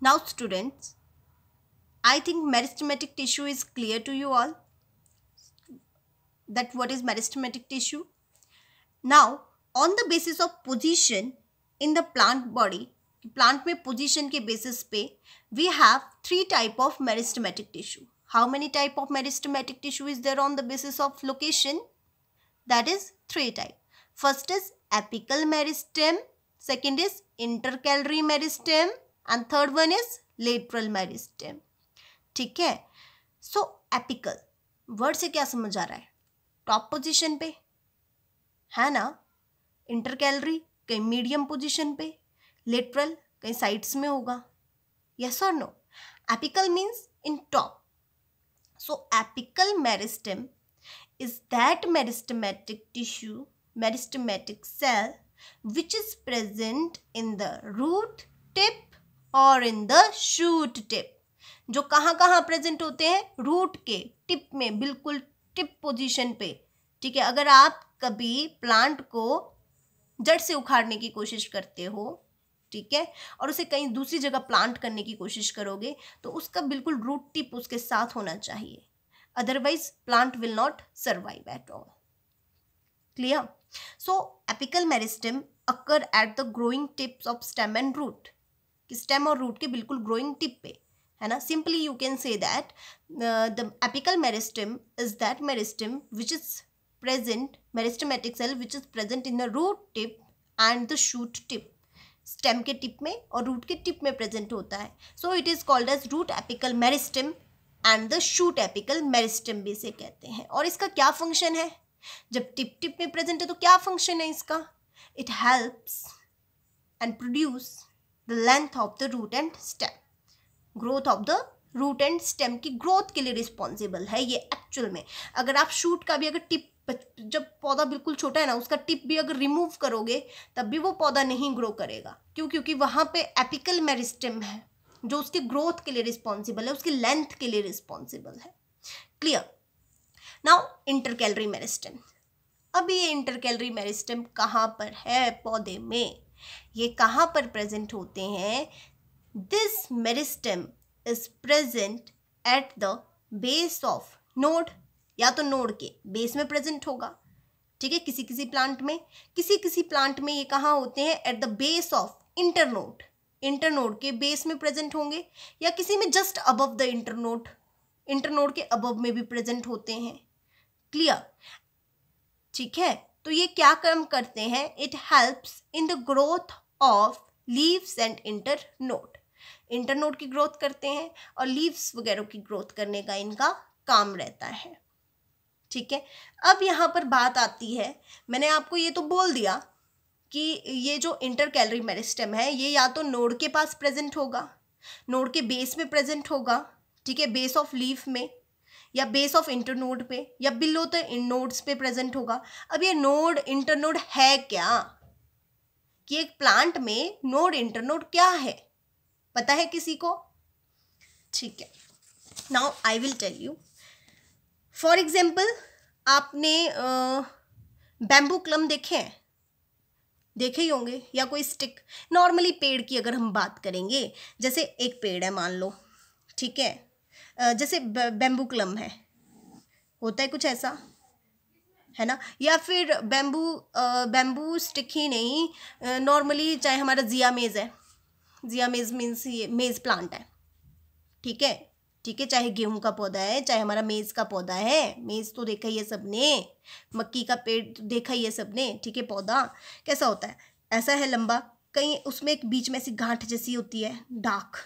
Now students, I think meristematic tissue is clear to you all that what is meristematic tissue. Now on the basis of position in the plant body, plant में position ke basis pe, we have three type of meristematic tissue. How many type of meristematic tissue is there on the basis of location? That is three type. First is apical meristem, second is intercalary meristem and third one is lateral meristem ठीक है सो apical word से क्या समझ आ रहा है top position पे है ना इंटर कैलरी कहीं मीडियम पोजिशन पे लेटरल कहीं साइड्स में होगा यस और no apical means in top so apical meristem is that meristematic tissue meristematic cell which is present in the root tip और इन द शूट टिप जो कहाँ कहाँ प्रेजेंट होते हैं रूट के टिप में बिल्कुल टिप पोजीशन पे ठीक है अगर आप कभी प्लांट को जड़ से उखाड़ने की कोशिश करते हो ठीक है और उसे कहीं दूसरी जगह प्लांट करने की कोशिश करोगे तो उसका बिल्कुल रूट टिप उसके साथ होना चाहिए otherwise plant will not survive at all clear so apical meristem occur at the growing tips of stem and root कि स्टेम और रूट के बिल्कुल ग्रोइंग टिप पे है ना simply you can say that the apical meristem is that meristem which is present meristematic cell which is present in the root tip and the shoot tip stem के tip में और root के tip में present होता है so it is called as root apical meristem and the shoot apical meristem भी इसे कहते हैं और इसका क्या फंक्शन है जब टिप टिप में प्रेजेंट है तो क्या फंक्शन है इसका it helps and produce the length of the root and stem growth of the root and stem की ग्रोथ के लिए रिस्पॉन्सिबल है ये एक्चुअल में अगर आप शूट का भी अगर टिप जब पौधा बिल्कुल छोटा है ना उसका टिप भी अगर रिमूव करोगे तब भी वो पौधा नहीं ग्रो करेगा क्यों क्योंकि वहाँ पे एपिकल मेरिस्टम है जो उसकी ग्रोथ के लिए रिस्पॉन्सिबल है उसकी लेंथ के लिए रिस्पॉन्सिबल है clear now intercalary meristem अब ये इंटर कैलरी मेरिस्टम कहाँ पर है पौधे में ये कहाँ पर प्रेजेंट होते हैं this meristem is present at the base of node या तो नोड के बेस में प्रेजेंट होगा ठीक है किसी किसी प्लांट में किसी किसी प्लांट में ये कहाँ होते हैं at the base of internode internode के बेस में प्रेजेंट होंगे या किसी में just above the internode internode के अबव में भी प्रेजेंट होते हैं क्लियर ठीक है तो ये क्या काम करते हैं it helps in the growth of leaves and internode internode की ग्रोथ करते हैं और लीव्स वगैरह की ग्रोथ करने का इनका काम रहता है ठीक है अब यहाँ पर बात आती है मैंने आपको ये तो बोल दिया कि ये जो इंटर कैलरी मेरिस्टम है ये या तो नोड के पास प्रेजेंट होगा नोड के बेस में प्रेजेंट होगा ठीक है बेस ऑफ लीफ में या बेस ऑफ इंटर नोड पे या बिलो तो इन नोड्स पे प्रेजेंट होगा अब ये नोड इंटर नोड है क्या कि एक प्लांट में नोड इंटरनोड क्या है पता है किसी को ठीक है now I will tell you for example आपने बैम्बू क्लम देखे हैं देखे ही होंगे या कोई स्टिक नॉर्मली पेड़ की अगर हम बात करेंगे जैसे एक पेड़ है मान लो ठीक है जैसे बैम्बू क्लम है होता है कुछ ऐसा है ना या फिर बैम्बू बैम्बू स्टिक ही नहीं नॉर्मली चाहे हमारा जिया मेज़ है जिया मेज़ मीन्स ये मेज़ प्लांट है ठीक है ठीक है चाहे गेहूं का पौधा है चाहे हमारा मेज़ का पौधा है मेज़ तो देखा ही है सबने मक्की का पेड़ तो देखा ही है सबने ठीक है पौधा कैसा होता है ऐसा है लंबा कहीं उसमें एक बीच में ऐसी गांठ जैसी होती है डाक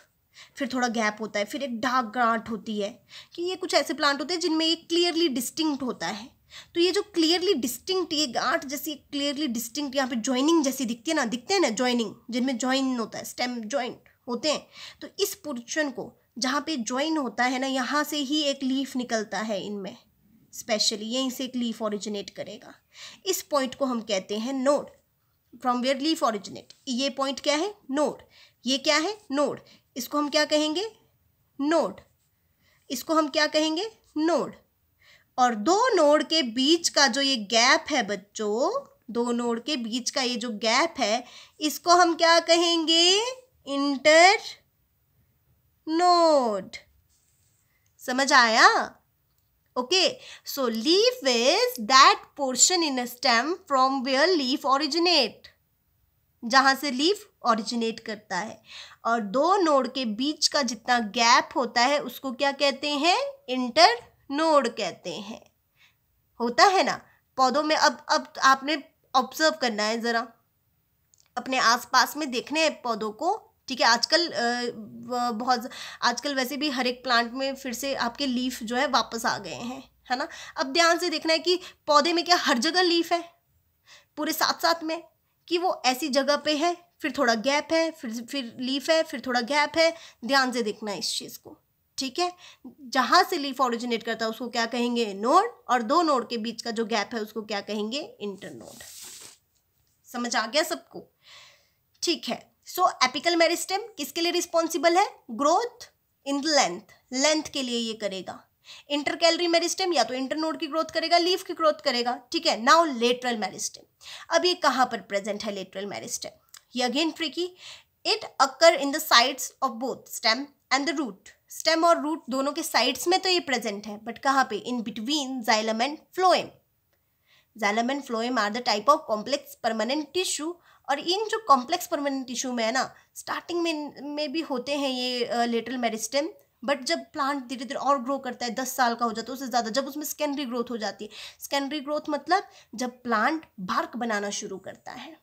फिर थोड़ा गैप होता है फिर एक डाक गांठ होती है कि ये कुछ ऐसे प्लांट होते हैं जिनमें ये क्लियरली डिस्टिंक्ट होता है तो ये जो क्लियरली डिस्टिंक्ट ये गांठ जैसी क्लियरली डिस्टिंक्ट यहाँ पे ज्वाइनिंग जैसी दिखती है ना दिखते हैं ना ज्वाइनिंग जिनमें ज्वाइन होता है स्टेम ज्वाइंट होते हैं तो इस पोर्शन को जहाँ पे ज्वाइन होता है ना यहाँ से ही एक लीफ निकलता है इनमें स्पेशली यहीं से एक लीफ ऑरिजिनेट करेगा इस पॉइंट को हम कहते हैं node from where leaf originate ये पॉइंट क्या है नोड ये क्या है नोड इसको हम क्या कहेंगे नोड इसको हम क्या कहेंगे नोड और दो नोड के बीच का जो ये गैप है बच्चों दो नोड के बीच का ये जो गैप है इसको हम क्या कहेंगे इंटर नोड समझ आया okay so leaf is that portion in a stem from where leaf originate जहां से लीफ ओरिजिनेट करता है और दो नोड के बीच का जितना गैप होता है उसको क्या कहते हैं इंटर नोड कहते हैं होता है ना पौधों में अब अब आपने ऑब्जर्व करना है ज़रा अपने आसपास में देखने हैं पौधों को ठीक है आजकल बहुत आजकल वैसे भी हर एक प्लांट में फिर से आपके लीफ जो है वापस आ गए हैं है ना अब ध्यान से देखना है कि पौधे में क्या हर जगह लीफ है पूरे साथ साथ में कि वो ऐसी जगह पे है फिर थोड़ा गैप है फिर फिर लीफ है फिर थोड़ा गैप है ध्यान से देखना है इस चीज़ को ठीक है जहाँ से लीफ ऑरिजिनेट करता है उसको क्या कहेंगे नोड और दो नोड के बीच का जो गैप है उसको क्या कहेंगे इंटरनोड समझ आ गया सबको ठीक है सो एपिकल मेरिस्टेम किसके लिए रिस्पॉन्सिबल है growth in the length length के लिए ये करेगा इंटर कैलरी मेरिस्टेम या तो इंटरनोड की ग्रोथ करेगा लीफ की ग्रोथ करेगा ठीक है नाउ लेटरल मेरिस्टेम अब ये कहाँ पर प्रेजेंट है लेटरल मेरिस्टेम ये again tricky it occur in the sides of both stem and the root stem और रूट दोनों के साइड्स में तो ये प्रेजेंट है बट कहाँ पे in between xylem and phloem xylem and phloem are the type of complex permanent tissue और इन जो कॉम्प्लेक्स परमानेंट टिश्यू में है ना स्टार्टिंग में में भी होते हैं ये लेटरल मेरिस्टेम बट जब प्लांट धीरे धीरे और ग्रो करता है दस साल का हो जाता है उससे ज़्यादा जब उसमें सेकेंडरी ग्रोथ हो जाती है सेकेंडरी ग्रोथ मतलब जब प्लांट बार्क बनाना शुरू करता है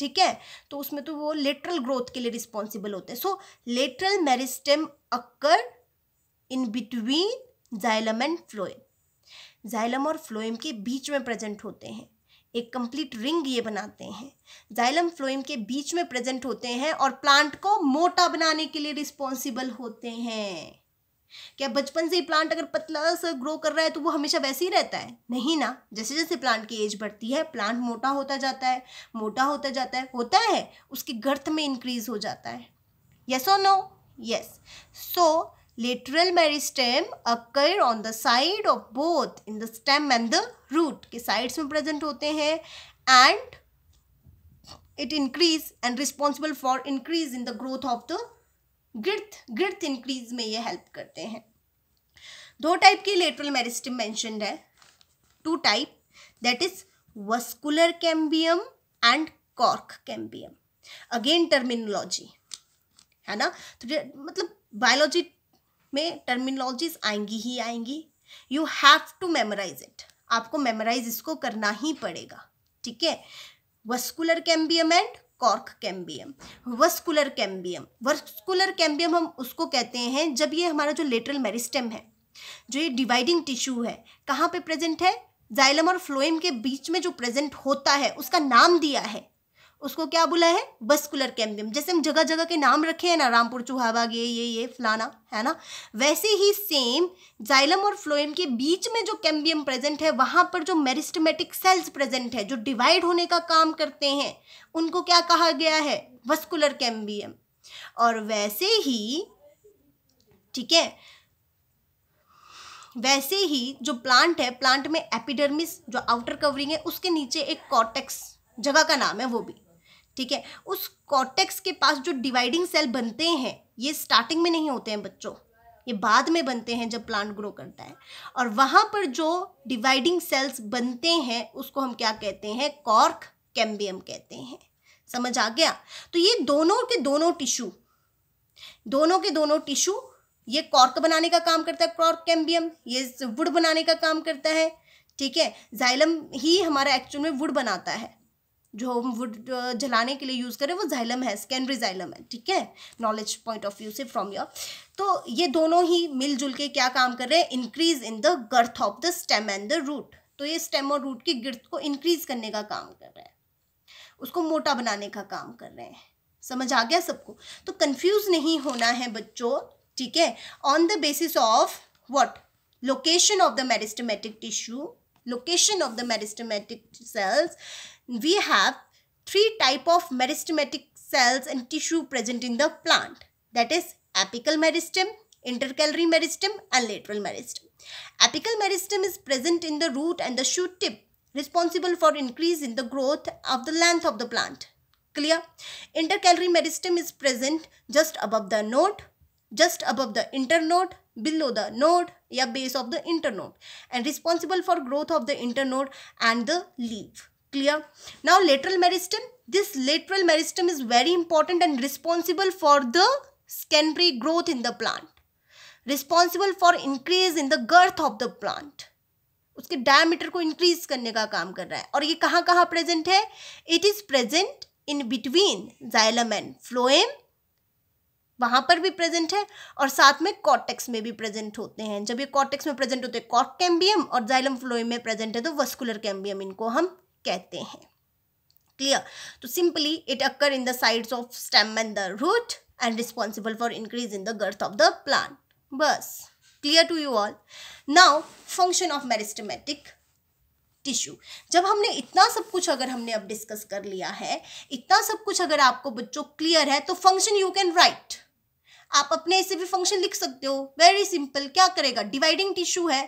ठीक है तो उसमें तो वो लेटरल ग्रोथ के लिए रिस्पॉन्सिबल होते हैं so lateral meristem occur in between xylem and phloem xylem और फ्लोएम के बीच में प्रेजेंट होते हैं एक कंप्लीट रिंग ये बनाते हैं जाइलम फ्लोएम के बीच में प्रेजेंट होते हैं और प्लांट को मोटा बनाने के लिए रिस्पॉन्सिबल होते हैं क्या बचपन से ही प्लांट अगर पतला सा ग्रो कर रहा है तो वो हमेशा वैसे ही रहता है नहीं ना जैसे जैसे प्लांट की एज बढ़ती है प्लांट मोटा होता जाता है मोटा होता जाता है होता है उसकी गर्थ में इंक्रीज हो जाता है यस और no yes so lateral meristem occur on the side of both in the stem and the root के साइड्स में प्रेजेंट होते हैं and it increase and responsible for increase in the growth of the girth girth increase में ये help करते हैं दो type की लेटरल मेरिस्टम मैंशन है two type that is vascular cambium and cork cambium again terminology है ना तो मतलब बायोलॉजी में टर्मिनोलॉजीज आएंगी ही आएंगी you have to memorise it आपको मेमोराइज इसको करना ही पड़ेगा ठीक है vascular cambium and cork cambium vascular cambium vascular cambium हम उसको कहते हैं जब ये हमारा जो लेटरल मेरिस्टम है जो ये डिवाइडिंग टिश्यू है कहाँ पे प्रेजेंट है जाइलम और फ्लोएम के बीच में जो प्रेजेंट होता है उसका नाम दिया है उसको क्या बोला है बस्कुलर कैम्बियम जैसे हम जगह जगह के नाम रखे हैं ना रामपुर चुहाबाग ये ये ये फलाना है ना वैसे ही सेम जाइलम और फ्लोएम के बीच में जो कैम्बियम प्रेजेंट है वहाँ पर जो मेरिस्टमेटिक सेल्स प्रेजेंट है जो डिवाइड होने का काम करते हैं उनको क्या कहा गया है वस्कुलर कैम्बियम और वैसे ही ठीक है वैसे ही जो प्लांट है प्लांट में एपिडर्मिस जो आउटर कवरिंग है उसके नीचे एक कॉटेक्स जगह का नाम है वो भी ठीक है उस कॉटेक्स के पास जो डिवाइडिंग सेल बनते हैं ये स्टार्टिंग में नहीं होते हैं बच्चों ये बाद में बनते हैं जब प्लांट ग्रो करता है और वहाँ पर जो डिवाइडिंग सेल्स बनते हैं उसको हम क्या कहते हैं कॉर्क कैम्बियम कहते हैं समझ आ गया तो ये दोनों के दोनों टिश्यू दोनों के दोनों टिश्यू ये कॉर्क बनाने का काम करता है कॉर्क कैम्बियम ये वुड बनाने का काम करता है ठीक है जाइलम ही हमारा एक्चुअल में वुड बनाता है जो हम वुड जलाने के लिए यूज़ करें वो जाइलम है स्कैनरी जाइलम है ठीक है नॉलेज पॉइंट ऑफ व्यू से फ्रॉम योर तो ये दोनों ही मिलजुल के क्या काम कर रहे हैं increase in the girth of the stem and the root तो ये स्टेम और रूट की गिर्थ को इंक्रीज करने का काम कर रहे हैं उसको मोटा बनाने का काम कर रहे हैं समझ आ गया सबको तो कन्फ्यूज नहीं होना है बच्चों ठीक है on the basis of what location of the meristematic tissue location of the meristematic cells we have three type of meristematic cells and tissue present in the plant. That is apical meristem, intercalary meristem and lateral meristem. Apical meristem is present in the root and the shoot tip responsible for increase in the growth of the length of the plant. Clear? Intercalary meristem is present just above the node, just above the internode, below the node या base of the internode and responsible for growth of the internode and the leaf. Clear now lateral meristem this lateral meristem is very important and responsible for the secondary growth in the plant responsible for increase in the girth of the plant उसके diameter को increase करने का काम कर रहा है और ये कहाँ कहाँ प्रेजेंट है it is present in between xylem and phloem वहां पर भी प्रेजेंट है और साथ में कॉटेक्स में भी प्रेजेंट होते हैं जब ये कॉटेक्स में प्रेजेंट होते हैं कॉट कैम्बियम और जाइलम फ्लोएम में प्रेजेंट है तो वस्कुलर कैम्बियम इनको हम कहते हैं क्लियर तो simply it occur in the sides of stem and the root and responsible for increase in the girth of the plant बस clear to you all now function of meristematic tissue जब हमने इतना सब कुछ अगर हमने अब डिस्कस कर लिया है इतना सब कुछ अगर आपको बच्चों क्लियर है तो फंक्शन यू कैन राइट आप अपने ऐसे भी फंक्शन लिख सकते हो वेरी सिंपल क्या करेगा डिवाइडिंग टिश्यू है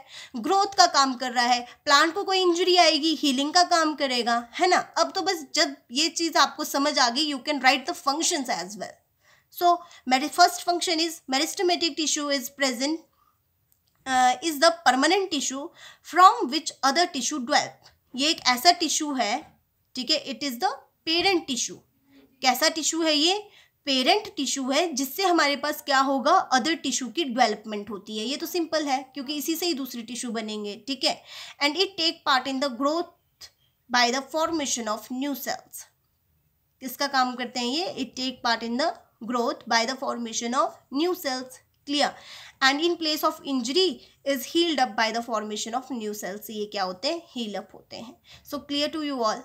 ग्रोथ का काम कर रहा है प्लांट को कोई इंजरी आएगी हीलिंग का काम करेगा है ना अब तो बस जब ये चीज़ आपको समझ आ गई you can write the functions as well so मेरे first function is meristematic tissue is present is the permanent tissue from which other tissue develop ये एक ऐसा टिश्यू है ठीक है it is the parent tissue कैसा टिश्यू है ये पेरेंट टिश्यू है जिससे हमारे पास क्या होगा अदर टिश्यू की डेवलपमेंट होती है ये तो सिंपल है क्योंकि इसी से ही दूसरी टिश्यू बनेंगे ठीक है and it take part in the growth by the formation of new cells किसका काम करते हैं ये it take part in the growth by the formation of new cells clear and in place of injury is healed up by the formation of new cells ये क्या होते हैं heal up होते हैं so clear to you all